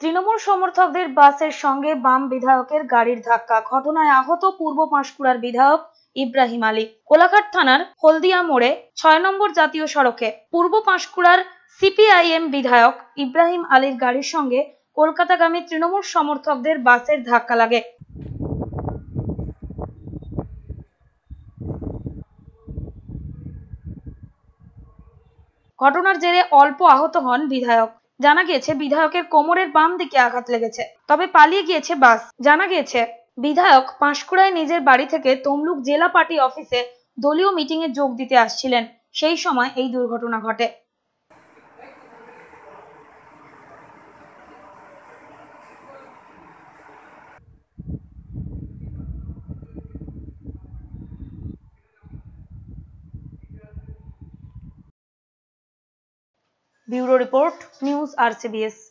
তৃণমূল সমর্থকদের বাসের সঙ্গে বাম বিধায়কের গাড়ির ধাক্কা ঘটনায় আহত পূর্ব পাঁশকুড়ার বিধায়ক ইব্রাহিম আলী কোলাঘাট থানার হলদিয়া মোড়ে ছয় নম্বর জাতীয় সড়কে পূর্ব পাঁশকুড়ার সিপিআইএম বিধায়ক ইব্রাহিম আলীর গাড়ির সঙ্গে কলকাতাগামী তৃণমূল সমর্থকদের বাসের ধাক্কা লাগে ঘটনার জেরে অল্প আহত হন বিধায়ক জানা গিয়েছে বিধায়কের কোমরের বাম দিকে আঘাত লেগেছে তবে পালিয়ে গিয়েছে বাস জানা গিয়েছে বিধায়ক পাঁশকুড়ায় নিজের বাড়ি থেকে তমলুক জেলা পার্টি অফিসে দলীয় মিটিংয়ে যোগ দিতে আসছিলেন সেই সময় এই দুর্ঘটনা ঘটে ब्यूरो रिपोर्ट न्यूज आरसीबीएस